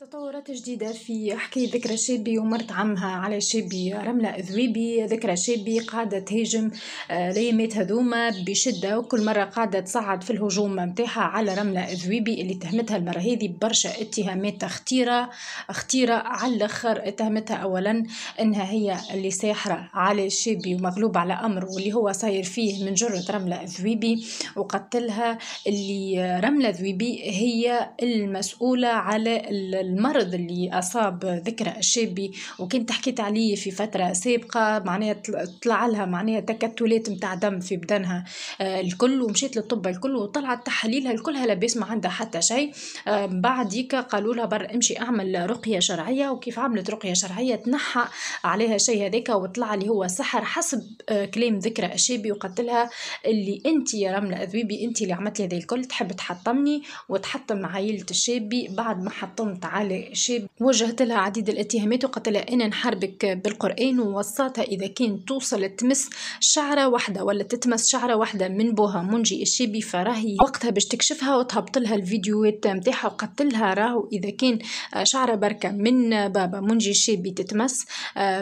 تطورات جديدة في حكي ذكرى شابي ومرت عمها على شابي رملة ذويبي ذكرى شابي قاعدة تهاجم آه، الأيامات هذوما بشدة وكل مرة قاعدة تصعد في الهجوم متاحة على رملة ذويبي اللي تهمتها المرة هذه برشا اتهامات خطيرة خطيرة على الآخر اتهمتها أولا أنها هي اللي ساحرة على شابي ومغلوب على أمر واللي هو صاير فيه من جرة رملة ذويبي وقتلها اللي آه، رملة ذويبي هي المسؤولة على المرض اللي أصاب ذكرى الشابي وكنت حكيت عليه في فترة سابقة معناها طلع لها معناها تكتلات متاع دم في بدنها آه، الكل ومشيت للطب الكل وطلعت تحاليلها الكلها لاباس ما عندها حتى شيء آه، بعديك قالوا لها برا امشي اعمل رقية شرعية وكيف عملت رقية شرعية تنحى عليها شيء هذاك وطلع لي هو سحر حسب آه، كلام ذكرى الشابي وقتلها اللي انت يا رملة اذويبي انت اللي عملت لي هذا الكل تحب تحطمني وتحطم عائلة الشابي بعد ما حطمت على شاب وجهت لها عديد الاتهامات وقالت لها أنا نحاربك بالقرآن ووصاتها إذا كان توصل تمس شعرة واحدة ولا تتمس شعرة واحدة من بوها منجي الشابي فراهي وقتها باش تكشفها وتهبط لها الفيديوهات نتاعها وقالت لها راهو إذا كان شعرة بركة من بابا منجي الشابي تتمس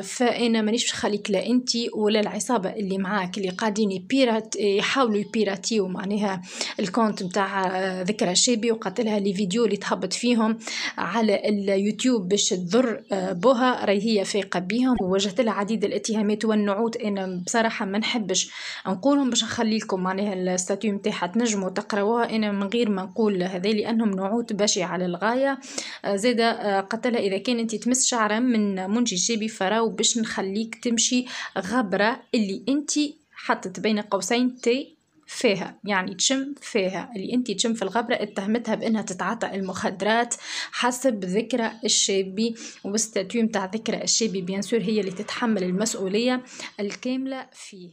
فأنا مانيش خليك لا أنت ولا العصابة اللي معاك اللي قاعدين يبيرات يحاولوا يبيراتيو معناها الكونت نتاع ذكرى شابي وقالت لها لي فيديو اللي تهبط فيهم على على اليوتيوب باش تضر آه، بها راهي هي فايقه بيهم وواجهت لها عديد الاتهامات والنعوت انا بصراحه ما نحبش نقولهم باش نخلي لكم معناها الستاتيو نتاعها تنجموا تقراوها انا من غير ما نقول هذا لانهم نعوت بشعه على الغايه آه، زاده آه، قتلها اذا كان انت تمس شعره من منجي جيبي فراو باش نخليك تمشي غبره اللي انت حطت بين قوسين تي فيها يعني تشم فيها اللي انت تشم في الغبرة اتهمتها بانها تتعاطى المخدرات حسب ذكرى الشابي والستاتيو متاع ذكرى الشابي بيانسور هي اللي تتحمل المسؤولية الكاملة فيه